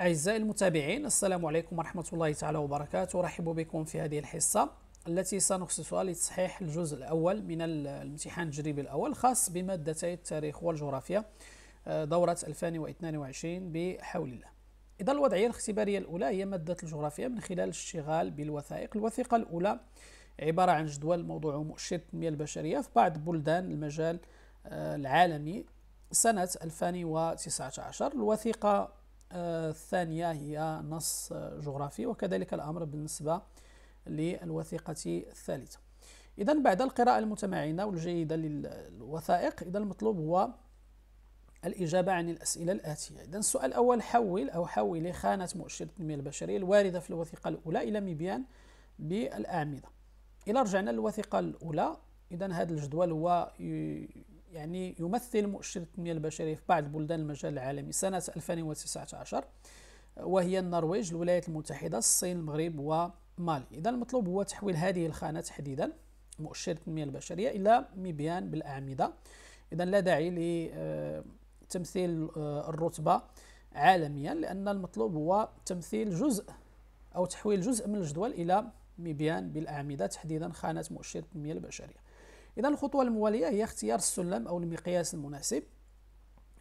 أعزائي المتابعين السلام عليكم ورحمة الله تعالى وبركاته أرحب بكم في هذه الحصة التي سنخصصها لتصحيح الجزء الأول من الامتحان التجريبي الأول خاص بمادتي التاريخ والجغرافيا آه، دورة 2022 بحول الله إذا الوضعية الاختبارية الأولى هي مادة الجغرافيا من خلال الاشتغال بالوثائق الوثيقة الأولى عبارة عن جدول موضوع مؤشر التنمية البشرية في بعض بلدان المجال آه، العالمي سنة 2019 الوثيقة الثانية هي نص جغرافي وكذلك الأمر بالنسبة للوثيقة الثالثة إذا بعد القراءة المتمعنة والجيدة للوثائق إذا المطلوب هو الإجابة عن الأسئلة الآتية إذا السؤال الأول حول أو حولي خانة مؤشر التنمية البشرية الواردة في الوثيقة الأولى إلى مبيان بالأعمدة إذا رجعنا للوثيقة الأولى إذا هذا الجدول هو يعني يمثل مؤشر التنمية البشرية في بعض بلدان المجال العالمي سنة 2019 وهي النرويج الولايات المتحدة الصين المغرب ومالي إذا المطلوب هو تحويل هذه الخانة تحديدا مؤشر التنمية البشرية إلى مبيان بالأعمدة إذا لا داعي لتمثيل آه، الرتبة عالميا لأن المطلوب هو تمثيل جزء أو تحويل جزء من الجدول إلى مبيان بالأعمدة تحديدا خانة مؤشر التنمية البشرية إذا الخطوة الموالية هي اختيار السلم أو المقياس المناسب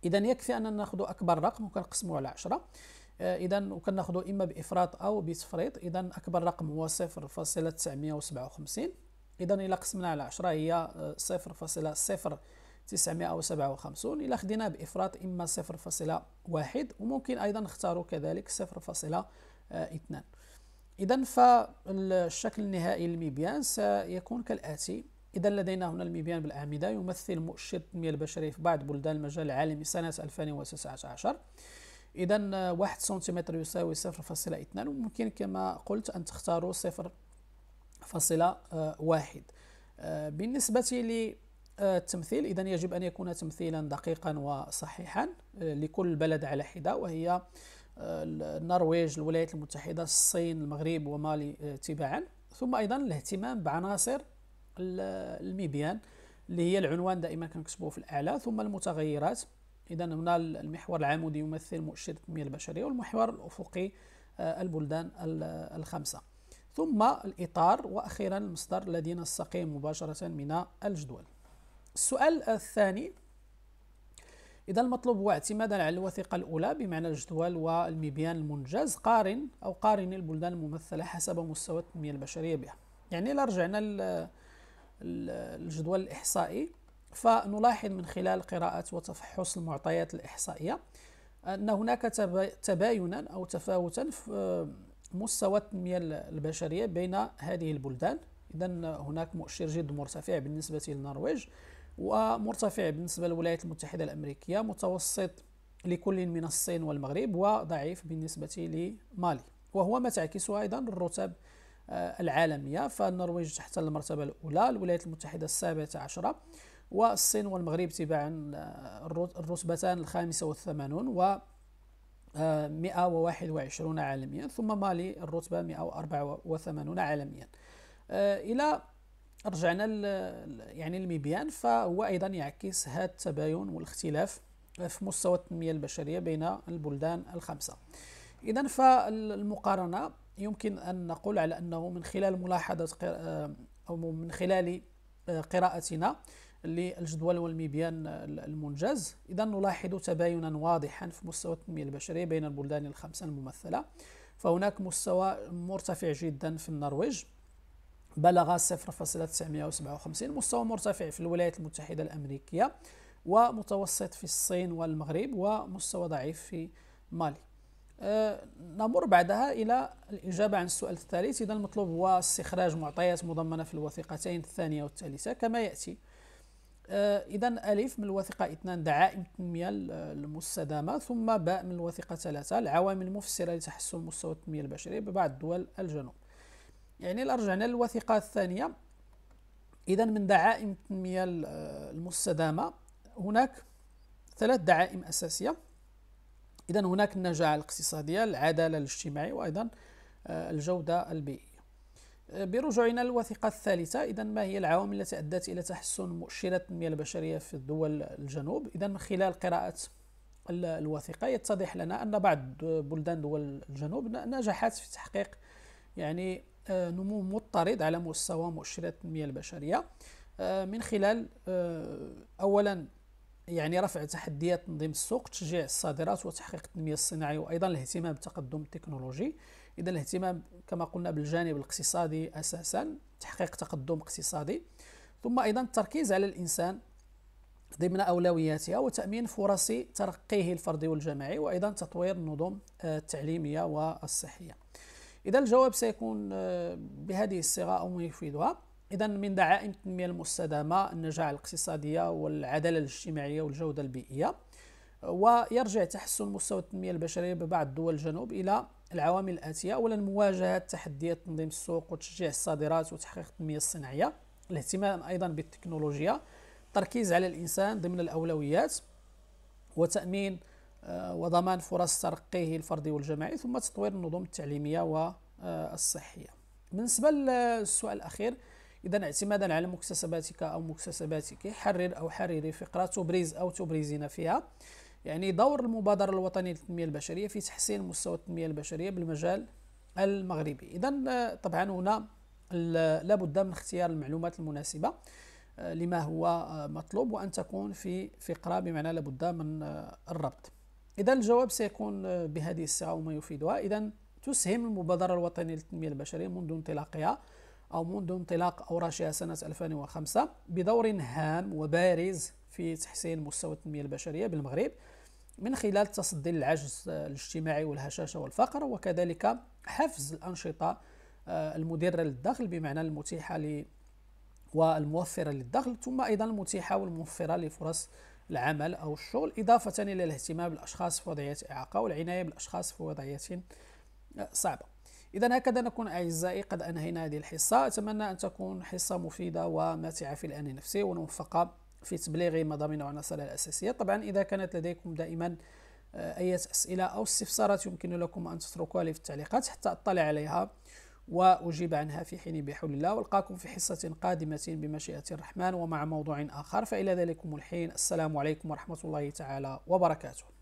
إذا يكفي أننا ناخذ أكبر رقم وكنقسمه على 10 آه، إذا وكناخذه إما بإفراط أو بتفريط إذا أكبر رقم هو 0.957 إذا إلا قسمنا على 10 هي 0.0957 إلا خدينا بإفراط إما 0.1 وممكن أيضا نختاروا كذلك 0.2 إذا فالشكل النهائي للمبيان سيكون كالآتي إذا لدينا هنا المبيان بالأعمدة يمثل مؤشر التنمية البشرية في بعض بلدان المجال العالمي سنة 2019 إذا واحد سنتيمتر يساوي 0.2 وممكن كما قلت أن تختاروا 0.1 بالنسبة للتمثيل إذا يجب أن يكون تمثيلا دقيقا وصحيحا لكل بلد على حدة وهي النرويج الولايات المتحدة الصين المغرب ومالي تباعا ثم أيضا الاهتمام بعناصر الميديان اللي هي العنوان دائما كنكتبوه في الاعلى ثم المتغيرات اذا هنا المحور العمودي يمثل مؤشر التنميه البشريه والمحور الافقي آه، البلدان الخمسه ثم الاطار واخيرا المصدر الذي نستقيم مباشره من الجدول السؤال الثاني إذا المطلوب هو اعتمادا على الوثيقة الأولى بمعنى الجدول والميبيان المنجز قارن أو قارن البلدان الممثلة حسب مستوى التنمية البشرية بها يعني إلا رجعنا الجدول الإحصائي فنلاحظ من خلال قراءة وتفحص المعطيات الإحصائية أن هناك تباينا أو تفاوتا في مستوى التنمية البشرية بين هذه البلدان إذا هناك مؤشر جد مرتفع بالنسبة للنرويج ومرتفع بالنسبة للولايات المتحدة الأمريكية متوسط لكل من الصين والمغرب وضعيف بالنسبة لمالي وهو ما تعكسه أيضا الرتب آه، العالمية فالنرويج تحت المرتبة الأولى الولايات المتحدة السابعة عشرة والصين والمغرب تباعا آه، الرتبتان الخامسة والثمانون و 121 آه، عالميا ثم مالي الرتبة 184 عالميا إلى رجعنا يعني الميبيان فهو أيضا يعكس هذا التباين والاختلاف في مستوى التنمية البشرية بين البلدان الخمسة إذا فالمقارنة يمكن أن نقول على أنه من خلال ملاحظة آه، أو من خلال آه، قراءتنا للجدول والميبيان المنجز إذا نلاحظ تباينا واضحا في مستوى التنمية البشرية بين البلدان الخمسة الممثلة فهناك مستوى مرتفع جدا في النرويج بلغ 0.957 مستوى مرتفع في الولايات المتحدة الأمريكية ومتوسط في الصين والمغرب ومستوى ضعيف في مالي آه، نمر بعدها إلى الإجابة عن السؤال الثالث إذا المطلوب هو استخراج معطيات مضمنة في الوثيقتين الثانية والثالثة كما يأتي آه، إذا ألف من الوثيقة اثنان دعائم التنمية المستدامة ثم باء من الوثيقة ثلاثة العوامل المفسرة لتحسن مستوى التنمية البشرية ببعض دول الجنوب يعني إذا رجعنا للوثيقة الثانية إذا من دعائم التنمية المستدامة هناك ثلاث دعائم أساسية إذا هناك النجاعة الاقتصادية العدالة الاجتماعية وأيضا آه، الجودة البيئية آه، برجوعنا للوثيقة الثالثة إذا ما هي العوامل التي أدت إلى تحسن مؤشرات التنمية البشرية في الدول الجنوب إذا من خلال قراءة الوثيقة يتضح لنا أن بعض بلدان دول الجنوب نجحت في تحقيق يعني آه، نمو مضطرد على مستوى مؤشرات التنمية البشرية من خلال أولا يعني رفع تحديات تنظيم السوق تشجيع الصادرات وتحقيق التنميه الصناعيه وايضا الاهتمام بالتقدم التكنولوجي اذا الاهتمام كما قلنا بالجانب الاقتصادي اساسا تحقيق تقدم اقتصادي ثم ايضا التركيز على الانسان ضمن اولوياتها وتامين فرص ترقيه الفردي والجماعي وايضا تطوير النظم التعليميه والصحيه اذا الجواب سيكون آه، بهذه الصيغه او ما يفيدها إذا من دعائم التنمية المستدامة النجاعة الاقتصادية والعدالة الاجتماعية والجودة البيئية ويرجع تحسن مستوى التنمية البشرية ببعض دول الجنوب إلى العوامل الآتية أولا مواجهة تحديات تنظيم السوق وتشجيع الصادرات وتحقيق التنمية الصناعية الاهتمام أيضا بالتكنولوجيا التركيز على الإنسان ضمن الأولويات وتأمين آه، وضمان فرص ترقيه الفردي والجماعي ثم تطوير النظم التعليمية والصحية بالنسبة للسؤال الأخير إذا اعتمادا على مكتسباتك أو مكتسباتك حرر أو حرري فقرة تبرز أو تبرزين فيها يعني دور المبادرة الوطنية للتنمية البشرية في تحسين مستوى التنمية البشرية بالمجال المغربي إذا آه، طبعا هنا لابد من اختيار المعلومات المناسبة آه، لما هو آه، مطلوب وأن تكون في فقرة بمعنى لابد من الربط إذا الجواب سيكون بهذه الساعة وما يفيدها إذا تسهم المبادرة الوطنية للتنمية البشرية منذ انطلاقها أو منذ انطلاق أورشها سنة 2005 بدور هام وبارز في تحسين مستوى التنمية البشرية بالمغرب من خلال تصدي العجز الاجتماعي والهشاشة والفقر وكذلك حفز الأنشطة آه، المدرة للدخل بمعنى المتيحة والموفرة للدخل ثم أيضا المتيحة والموفرة لفرص العمل أو الشغل إضافة إلى الاهتمام بالأشخاص في وضعية إعاقة والعناية بالأشخاص في وضعية آه، صعبة إذا هكذا نكون أعزائي قد أنهينا هذه الحصة أتمنى أن تكون حصة مفيدة وماتعة في الآن نفسي وموفقة في تبليغ مضامين وعناصر الأساسية طبعا إذا كانت لديكم دائما آه، أي أسئلة أو استفسارات يمكن لكم أن تتركوها لي في التعليقات حتى أطلع عليها وأجيب عنها في حين بحول الله والقاكم في حصة قادمة بمشيئة الرحمن ومع موضوع آخر فإلى ذلكم الحين السلام عليكم ورحمة الله تعالى وبركاته